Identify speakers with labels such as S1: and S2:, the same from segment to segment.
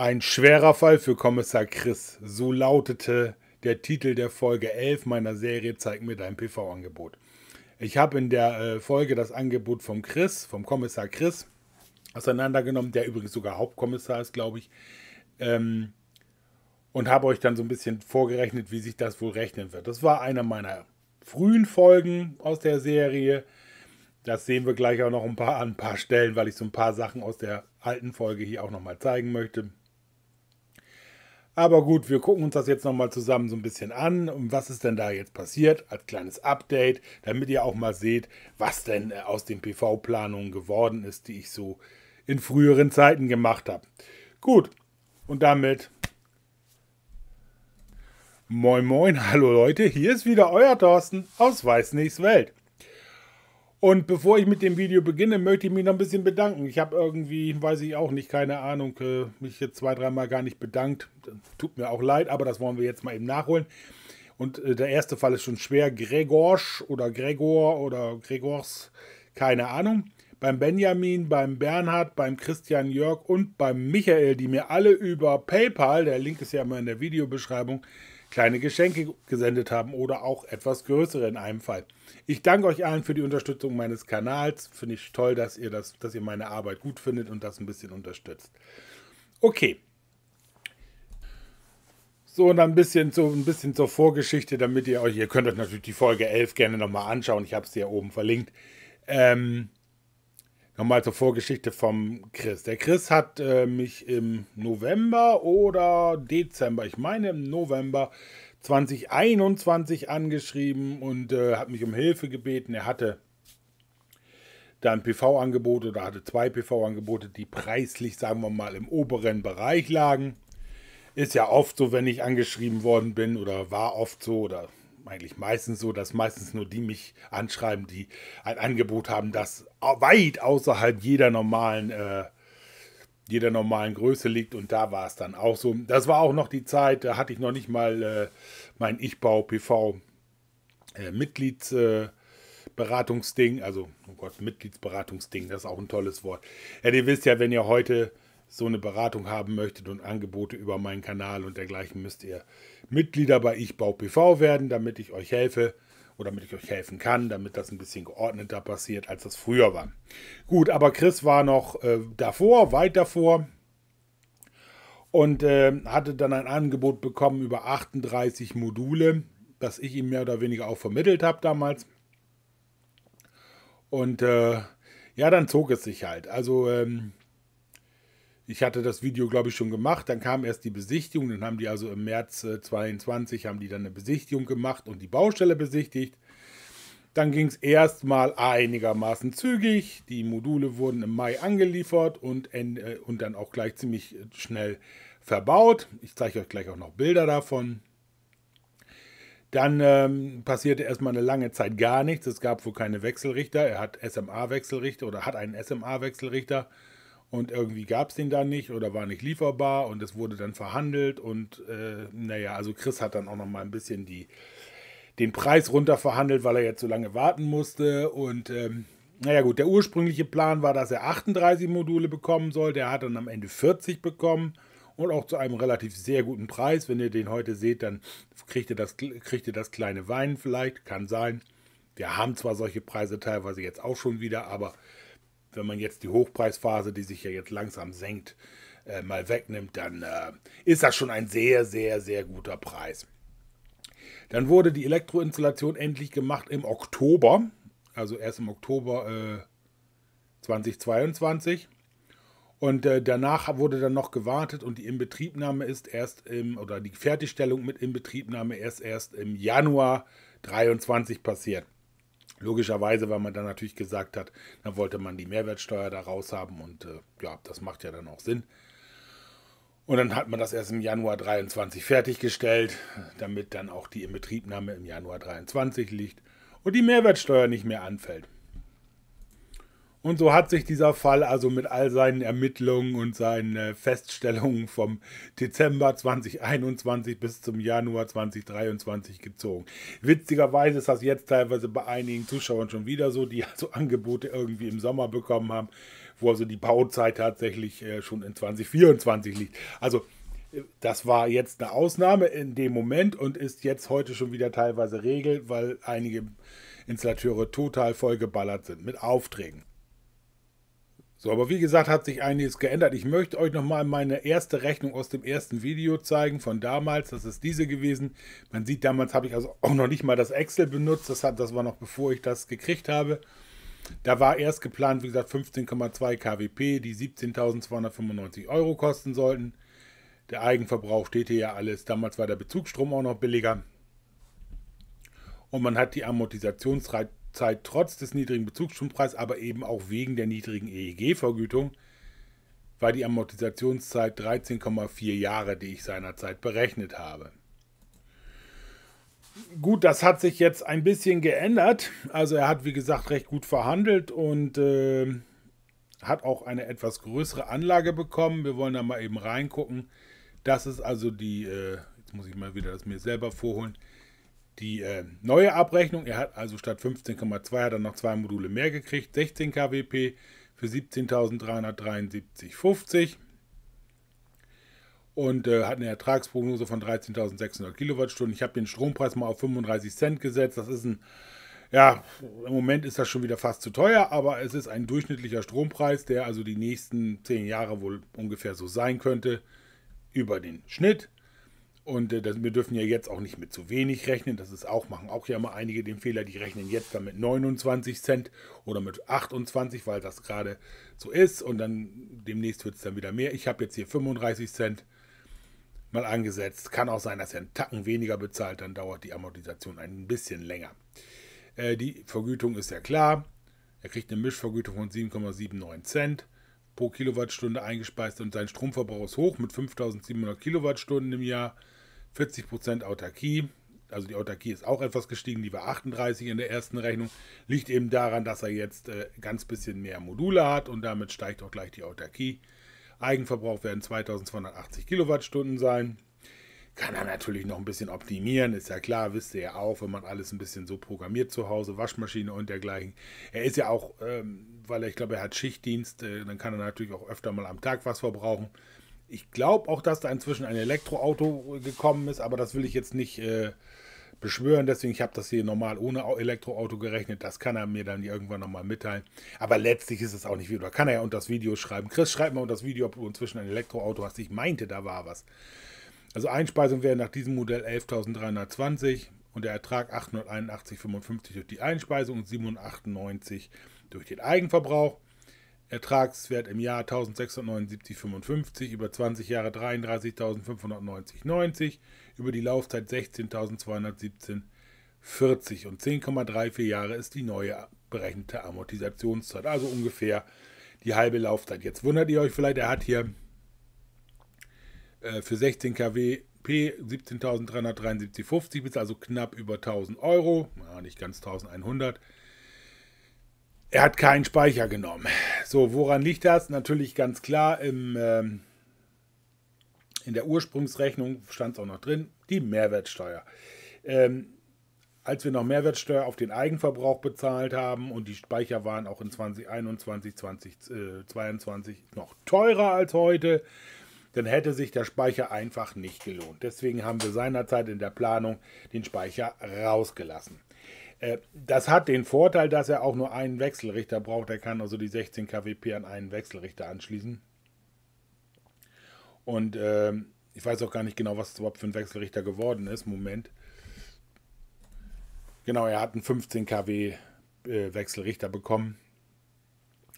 S1: Ein schwerer Fall für Kommissar Chris. So lautete der Titel der Folge 11 meiner Serie Zeig mir dein PV-Angebot. Ich habe in der äh, Folge das Angebot vom Chris, vom Kommissar Chris, auseinandergenommen, der übrigens sogar Hauptkommissar ist, glaube ich. Ähm, und habe euch dann so ein bisschen vorgerechnet, wie sich das wohl rechnen wird. Das war einer meiner frühen Folgen aus der Serie. Das sehen wir gleich auch noch ein paar, an ein paar Stellen, weil ich so ein paar Sachen aus der alten Folge hier auch nochmal zeigen möchte. Aber gut, wir gucken uns das jetzt nochmal zusammen so ein bisschen an und was ist denn da jetzt passiert als kleines Update, damit ihr auch mal seht, was denn äh, aus den PV-Planungen geworden ist, die ich so in früheren Zeiten gemacht habe. Gut, und damit moin moin, hallo Leute, hier ist wieder euer Thorsten aus Weißnichs Welt. Und bevor ich mit dem Video beginne, möchte ich mich noch ein bisschen bedanken. Ich habe irgendwie, weiß ich auch nicht, keine Ahnung, äh, mich jetzt zwei, dreimal gar nicht bedankt. Tut mir auch leid, aber das wollen wir jetzt mal eben nachholen. Und äh, der erste Fall ist schon schwer. Gregorsch oder Gregor oder Gregors, keine Ahnung. Beim Benjamin, beim Bernhard, beim Christian Jörg und beim Michael, die mir alle über PayPal, der Link ist ja immer in der Videobeschreibung, kleine Geschenke gesendet haben oder auch etwas größere in einem Fall. Ich danke euch allen für die Unterstützung meines Kanals. Finde ich toll, dass ihr, das, dass ihr meine Arbeit gut findet und das ein bisschen unterstützt. Okay. So, und dann ein bisschen, so ein bisschen zur Vorgeschichte, damit ihr euch, ihr könnt euch natürlich die Folge 11 gerne nochmal anschauen. Ich habe sie ja oben verlinkt. Ähm, Nochmal zur Vorgeschichte vom Chris. Der Chris hat äh, mich im November oder Dezember, ich meine im November 2021 angeschrieben und äh, hat mich um Hilfe gebeten. Er hatte dann PV-Angebote oder hatte zwei PV-Angebote, die preislich, sagen wir mal, im oberen Bereich lagen. Ist ja oft so, wenn ich angeschrieben worden bin oder war oft so oder eigentlich meistens so, dass meistens nur die mich anschreiben, die ein Angebot haben, das weit außerhalb jeder normalen, äh, jeder normalen Größe liegt. Und da war es dann auch so. Das war auch noch die Zeit, da hatte ich noch nicht mal äh, mein Ich-Bau-PV-Mitglieds. Äh, äh, Beratungsding, also, oh Gott, Mitgliedsberatungsding, das ist auch ein tolles Wort. Ja, ihr wisst ja, wenn ihr heute so eine Beratung haben möchtet und Angebote über meinen Kanal und dergleichen, müsst ihr Mitglieder bei Ich Bau PV werden, damit ich euch helfe oder damit ich euch helfen kann, damit das ein bisschen geordneter passiert, als das früher war. Gut, aber Chris war noch äh, davor, weit davor und äh, hatte dann ein Angebot bekommen über 38 Module, das ich ihm mehr oder weniger auch vermittelt habe damals. Und äh, ja, dann zog es sich halt. Also ähm, ich hatte das Video, glaube ich, schon gemacht. Dann kam erst die Besichtigung. Dann haben die also im März 2022 äh, haben die dann eine Besichtigung gemacht und die Baustelle besichtigt. Dann ging es erstmal einigermaßen zügig. Die Module wurden im Mai angeliefert und, äh, und dann auch gleich ziemlich äh, schnell verbaut. Ich zeige euch gleich auch noch Bilder davon. Dann ähm, passierte erstmal eine lange Zeit gar nichts. Es gab wohl keine Wechselrichter. Er hat SMA-Wechselrichter oder hat einen SMA-Wechselrichter und irgendwie gab es den dann nicht oder war nicht lieferbar und es wurde dann verhandelt und äh, naja, also Chris hat dann auch noch mal ein bisschen die, den Preis runter verhandelt, weil er jetzt so lange warten musste und ähm, naja gut, der ursprüngliche Plan war, dass er 38 Module bekommen soll, der hat dann am Ende 40 bekommen und auch zu einem relativ sehr guten Preis. Wenn ihr den heute seht, dann kriegt ihr das, kriegt ihr das kleine Wein vielleicht, kann sein. Wir haben zwar solche Preise teilweise jetzt auch schon wieder, aber wenn man jetzt die Hochpreisphase, die sich ja jetzt langsam senkt, äh, mal wegnimmt, dann äh, ist das schon ein sehr, sehr, sehr guter Preis. Dann wurde die Elektroinstallation endlich gemacht im Oktober, also erst im Oktober äh, 2022. Und äh, danach wurde dann noch gewartet und die Inbetriebnahme ist erst im, oder die Fertigstellung mit Inbetriebnahme ist erst im Januar 2023 passiert. Logischerweise, weil man dann natürlich gesagt hat, dann wollte man die Mehrwertsteuer da raus haben und äh, ja, das macht ja dann auch Sinn. Und dann hat man das erst im Januar 23 fertiggestellt, damit dann auch die Inbetriebnahme im Januar 23 liegt und die Mehrwertsteuer nicht mehr anfällt. Und so hat sich dieser Fall also mit all seinen Ermittlungen und seinen äh, Feststellungen vom Dezember 2021 bis zum Januar 2023 gezogen. Witzigerweise ist das jetzt teilweise bei einigen Zuschauern schon wieder so, die also Angebote irgendwie im Sommer bekommen haben, wo also die Bauzeit tatsächlich äh, schon in 2024 liegt. Also äh, das war jetzt eine Ausnahme in dem Moment und ist jetzt heute schon wieder teilweise Regel, weil einige Installateure total vollgeballert sind mit Aufträgen. So, aber wie gesagt, hat sich einiges geändert. Ich möchte euch nochmal meine erste Rechnung aus dem ersten Video zeigen von damals. Das ist diese gewesen. Man sieht, damals habe ich also auch noch nicht mal das Excel benutzt. Das, hat, das war noch bevor ich das gekriegt habe. Da war erst geplant, wie gesagt, 15,2 KWP, die 17.295 Euro kosten sollten. Der Eigenverbrauch steht hier ja alles. Damals war der Bezugsstrom auch noch billiger. Und man hat die Amortisationsrate Zeit trotz des niedrigen Bezugsstrompreis, aber eben auch wegen der niedrigen EEG-Vergütung, war die Amortisationszeit 13,4 Jahre, die ich seinerzeit berechnet habe. Gut, das hat sich jetzt ein bisschen geändert. Also er hat, wie gesagt, recht gut verhandelt und äh, hat auch eine etwas größere Anlage bekommen. Wir wollen da mal eben reingucken. Das ist also die, äh, jetzt muss ich mal wieder das mir selber vorholen, die äh, neue Abrechnung. Er hat also statt 15,2 hat er noch zwei Module mehr gekriegt, 16 kWp für 17.373,50 und äh, hat eine Ertragsprognose von 13.600 Kilowattstunden. Ich habe den Strompreis mal auf 35 Cent gesetzt. Das ist ein, ja, im Moment ist das schon wieder fast zu teuer, aber es ist ein durchschnittlicher Strompreis, der also die nächsten 10 Jahre wohl ungefähr so sein könnte über den Schnitt. Und äh, das, wir dürfen ja jetzt auch nicht mit zu wenig rechnen. Das ist auch, machen auch ja mal einige den Fehler, die rechnen jetzt dann mit 29 Cent oder mit 28, weil das gerade so ist. Und dann demnächst wird es dann wieder mehr. Ich habe jetzt hier 35 Cent mal angesetzt. Kann auch sein, dass er einen Tacken weniger bezahlt. Dann dauert die Amortisation ein bisschen länger. Äh, die Vergütung ist ja klar. Er kriegt eine Mischvergütung von 7,79 Cent pro Kilowattstunde eingespeist und sein Stromverbrauch ist hoch mit 5700 Kilowattstunden im Jahr, 40% Autarkie. Also die Autarkie ist auch etwas gestiegen, die war 38 in der ersten Rechnung. Liegt eben daran, dass er jetzt äh, ganz bisschen mehr Module hat und damit steigt auch gleich die Autarkie. Eigenverbrauch werden 2280 Kilowattstunden sein. Kann er natürlich noch ein bisschen optimieren, ist ja klar, wisst ihr ja auch, wenn man alles ein bisschen so programmiert zu Hause, Waschmaschine und dergleichen. Er ist ja auch, ähm, weil er, ich glaube, er hat Schichtdienst, äh, dann kann er natürlich auch öfter mal am Tag was verbrauchen. Ich glaube auch, dass da inzwischen ein Elektroauto gekommen ist, aber das will ich jetzt nicht äh, beschwören. Deswegen, ich habe das hier normal ohne Elektroauto gerechnet. Das kann er mir dann irgendwann nochmal mitteilen. Aber letztlich ist es auch nicht viel. Da kann er ja unter das Video schreiben. Chris, schreib mal unter das Video, ob du inzwischen ein Elektroauto hast. Ich meinte, da war was. Also Einspeisung wäre nach diesem Modell 11.320 und der Ertrag 881,55 durch die Einspeisung und 798 durch den Eigenverbrauch. Ertragswert im Jahr 1679,55, über 20 Jahre 33.590,90, über die Laufzeit 16.217,40 und 10,34 Jahre ist die neue berechnete Amortisationszeit, also ungefähr die halbe Laufzeit. Jetzt wundert ihr euch vielleicht, er hat hier äh, für 16 kW P 17.373,50 bis also knapp über 1000 Euro, ja, nicht ganz 1100. Er hat keinen Speicher genommen. So, woran liegt das? Natürlich ganz klar, im, ähm, in der Ursprungsrechnung stand es auch noch drin, die Mehrwertsteuer. Ähm, als wir noch Mehrwertsteuer auf den Eigenverbrauch bezahlt haben und die Speicher waren auch in 2021, 2022 äh, noch teurer als heute, dann hätte sich der Speicher einfach nicht gelohnt. Deswegen haben wir seinerzeit in der Planung den Speicher rausgelassen. Äh, das hat den Vorteil, dass er auch nur einen Wechselrichter braucht. Er kann also die 16 kWp an einen Wechselrichter anschließen. Und äh, ich weiß auch gar nicht genau, was es überhaupt für ein Wechselrichter geworden ist. Moment. Genau, er hat einen 15 kW äh, Wechselrichter bekommen.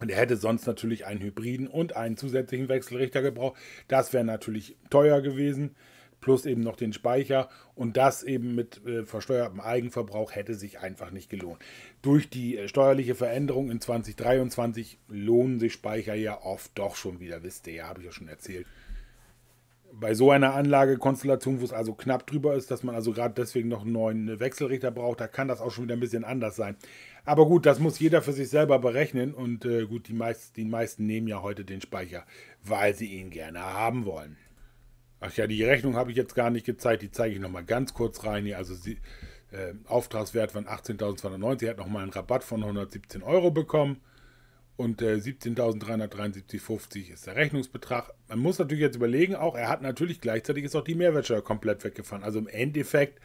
S1: Und er hätte sonst natürlich einen Hybriden und einen zusätzlichen Wechselrichter gebraucht. Das wäre natürlich teuer gewesen. Plus eben noch den Speicher. Und das eben mit äh, versteuertem Eigenverbrauch hätte sich einfach nicht gelohnt. Durch die äh, steuerliche Veränderung in 2023 lohnen sich Speicher ja oft doch schon wieder. Wisst ihr ja, habe ich ja schon erzählt bei so einer Anlagekonstellation, wo es also knapp drüber ist, dass man also gerade deswegen noch einen neuen Wechselrichter braucht, da kann das auch schon wieder ein bisschen anders sein. Aber gut, das muss jeder für sich selber berechnen und äh, gut, die, meist, die meisten nehmen ja heute den Speicher, weil sie ihn gerne haben wollen. Ach ja, die Rechnung habe ich jetzt gar nicht gezeigt, die zeige ich nochmal ganz kurz rein hier. Also sie, äh, Auftragswert von 18.290, hat nochmal einen Rabatt von 117 Euro bekommen. Und äh, 17.373,50 ist der Rechnungsbetrag. Man muss natürlich jetzt überlegen, auch er hat natürlich gleichzeitig ist auch die Mehrwertsteuer komplett weggefahren. Also im Endeffekt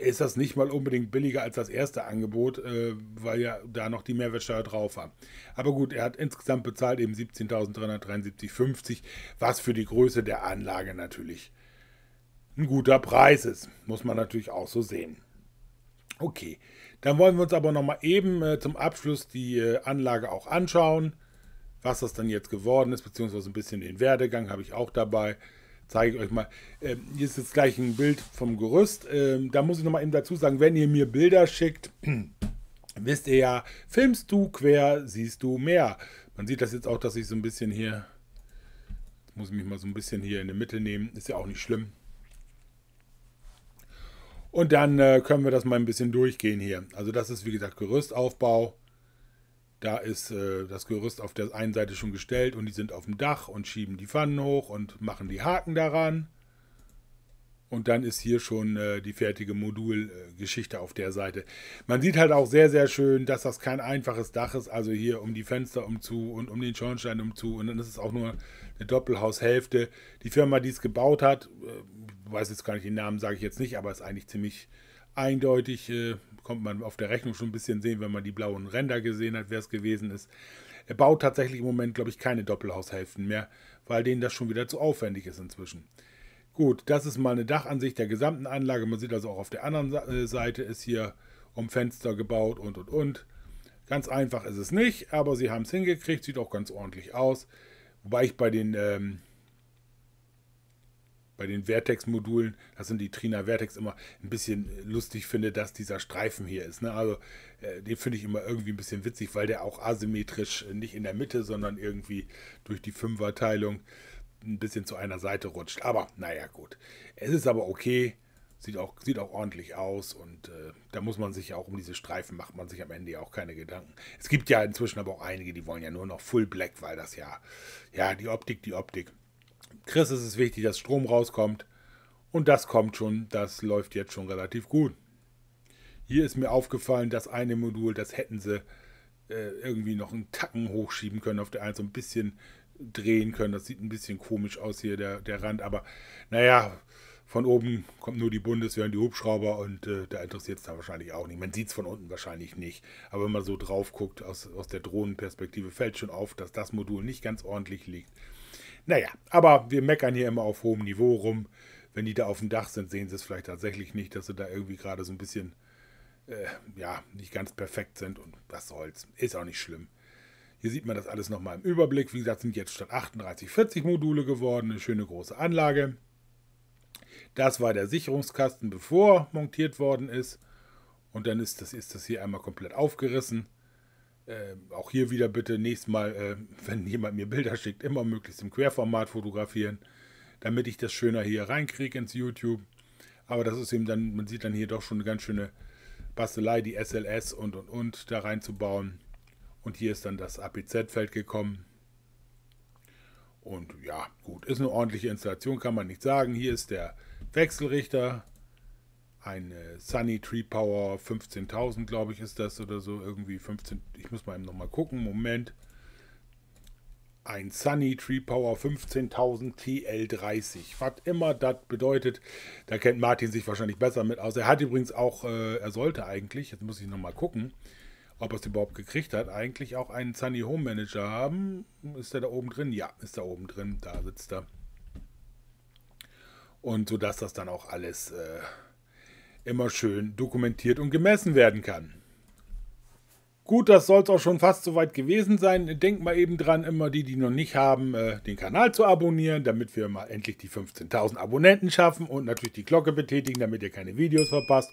S1: ist das nicht mal unbedingt billiger als das erste Angebot, äh, weil ja da noch die Mehrwertsteuer drauf war. Aber gut, er hat insgesamt bezahlt eben 17.373,50, was für die Größe der Anlage natürlich ein guter Preis ist. Muss man natürlich auch so sehen. Okay, dann wollen wir uns aber nochmal eben äh, zum Abschluss die äh, Anlage auch anschauen, was das dann jetzt geworden ist, beziehungsweise ein bisschen den Werdegang habe ich auch dabei. Zeige ich euch mal. Ähm, hier ist jetzt gleich ein Bild vom Gerüst. Ähm, da muss ich nochmal eben dazu sagen, wenn ihr mir Bilder schickt, wisst ihr ja, filmst du quer, siehst du mehr. Man sieht das jetzt auch, dass ich so ein bisschen hier, muss ich mich mal so ein bisschen hier in der Mitte nehmen, ist ja auch nicht schlimm. Und dann äh, können wir das mal ein bisschen durchgehen hier. Also das ist wie gesagt Gerüstaufbau. Da ist äh, das Gerüst auf der einen Seite schon gestellt und die sind auf dem Dach und schieben die Pfannen hoch und machen die Haken daran. Und dann ist hier schon äh, die fertige Modulgeschichte äh, auf der Seite. Man sieht halt auch sehr, sehr schön, dass das kein einfaches Dach ist. Also hier um die Fenster umzu und um den Schornstein umzu. Und dann ist es auch nur eine Doppelhaushälfte. Die Firma, die es gebaut hat, äh, weiß jetzt gar nicht den Namen, sage ich jetzt nicht, aber ist eigentlich ziemlich eindeutig. Äh, kommt man auf der Rechnung schon ein bisschen sehen, wenn man die blauen Ränder gesehen hat, wer es gewesen ist. Er baut tatsächlich im Moment, glaube ich, keine Doppelhaushälften mehr, weil denen das schon wieder zu aufwendig ist inzwischen. Gut, das ist mal eine Dachansicht der gesamten Anlage. Man sieht also auch auf der anderen äh, Seite ist hier um Fenster gebaut und und und. Ganz einfach ist es nicht, aber sie haben es hingekriegt, sieht auch ganz ordentlich aus. Wobei ich bei den, ähm, bei den Vertex-Modulen, das sind die Trina Vertex, immer ein bisschen lustig finde, dass dieser Streifen hier ist. Ne? Also äh, den finde ich immer irgendwie ein bisschen witzig, weil der auch asymmetrisch äh, nicht in der Mitte, sondern irgendwie durch die Fünferteilung ein bisschen zu einer Seite rutscht. Aber naja, gut. Es ist aber okay. Sieht auch, sieht auch ordentlich aus und äh, da muss man sich ja auch um diese Streifen macht man sich am Ende ja auch keine Gedanken. Es gibt ja inzwischen aber auch einige, die wollen ja nur noch Full Black, weil das ja, ja, die Optik, die Optik. Chris ist es wichtig, dass Strom rauskommt und das kommt schon, das läuft jetzt schon relativ gut. Hier ist mir aufgefallen, das eine Modul, das hätten sie äh, irgendwie noch einen Tacken hochschieben können, auf der einen so ein bisschen drehen können. Das sieht ein bisschen komisch aus hier, der, der Rand, aber naja, von oben kommt nur die Bundeswehr und die Hubschrauber und äh, da interessiert es dann wahrscheinlich auch nicht. Man sieht es von unten wahrscheinlich nicht. Aber wenn man so drauf guckt, aus, aus der Drohnenperspektive, fällt schon auf, dass das Modul nicht ganz ordentlich liegt. Naja, aber wir meckern hier immer auf hohem Niveau rum. Wenn die da auf dem Dach sind, sehen sie es vielleicht tatsächlich nicht, dass sie da irgendwie gerade so ein bisschen, äh, ja, nicht ganz perfekt sind. Und was soll's, ist auch nicht schlimm. Hier sieht man das alles nochmal im Überblick. Wie gesagt, sind jetzt statt 38 40 Module geworden. Eine schöne große Anlage. Das war der Sicherungskasten, bevor montiert worden ist. Und dann ist das, ist das hier einmal komplett aufgerissen. Äh, auch hier wieder bitte nächstes Mal, äh, wenn jemand mir Bilder schickt, immer möglichst im Querformat fotografieren, damit ich das schöner hier reinkriege ins YouTube. Aber das ist eben dann, man sieht dann hier doch schon eine ganz schöne Bastelei, die SLS und und und da reinzubauen. Und hier ist dann das APZ-Feld gekommen. Und ja, gut, ist eine ordentliche Installation, kann man nicht sagen. Hier ist der Wechselrichter. Ein äh, Sunny Tree Power 15.000, glaube ich, ist das oder so. Irgendwie 15. Ich muss mal eben nochmal gucken. Moment. Ein Sunny Tree Power 15.000 TL30. Was immer das bedeutet, da kennt Martin sich wahrscheinlich besser mit aus. Er hat übrigens auch, äh, er sollte eigentlich, jetzt muss ich nochmal gucken, ob er es überhaupt gekriegt hat, eigentlich auch einen Sunny Home Manager haben. Ist er da oben drin? Ja, ist da oben drin. Da sitzt er. Und so dass das dann auch alles äh, immer schön dokumentiert und gemessen werden kann. Gut, das soll es auch schon fast soweit gewesen sein. Denkt mal eben dran, immer die, die noch nicht haben, äh, den Kanal zu abonnieren, damit wir mal endlich die 15.000 Abonnenten schaffen und natürlich die Glocke betätigen, damit ihr keine Videos verpasst.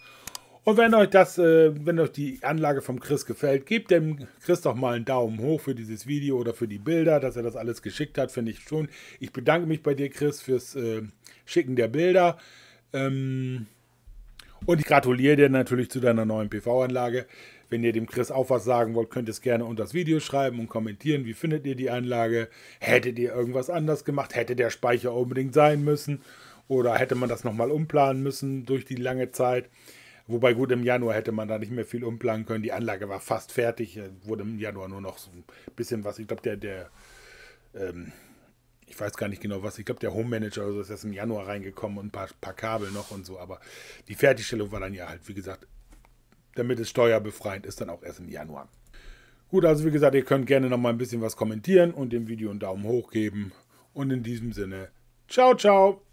S1: Und wenn euch das, äh, wenn euch die Anlage vom Chris gefällt, gebt dem Chris doch mal einen Daumen hoch für dieses Video oder für die Bilder, dass er das alles geschickt hat, finde ich schon. Ich bedanke mich bei dir, Chris, fürs äh, Schicken der Bilder. Ähm und ich gratuliere dir natürlich zu deiner neuen PV-Anlage. Wenn ihr dem Chris auch was sagen wollt, könnt ihr es gerne unter das Video schreiben und kommentieren. Wie findet ihr die Anlage? Hättet ihr irgendwas anders gemacht? Hätte der Speicher unbedingt sein müssen? Oder hätte man das nochmal umplanen müssen durch die lange Zeit? Wobei gut, im Januar hätte man da nicht mehr viel umplanen können. Die Anlage war fast fertig, äh, wurde im Januar nur noch so ein bisschen was. Ich glaube, der, der, ähm, ich weiß gar nicht genau was, ich glaube, der Home Manager oder so ist erst im Januar reingekommen und ein paar, paar Kabel noch und so. Aber die Fertigstellung war dann ja halt, wie gesagt, damit es steuerbefreiend ist, dann auch erst im Januar. Gut, also wie gesagt, ihr könnt gerne noch mal ein bisschen was kommentieren und dem Video einen Daumen hoch geben. Und in diesem Sinne, ciao, ciao!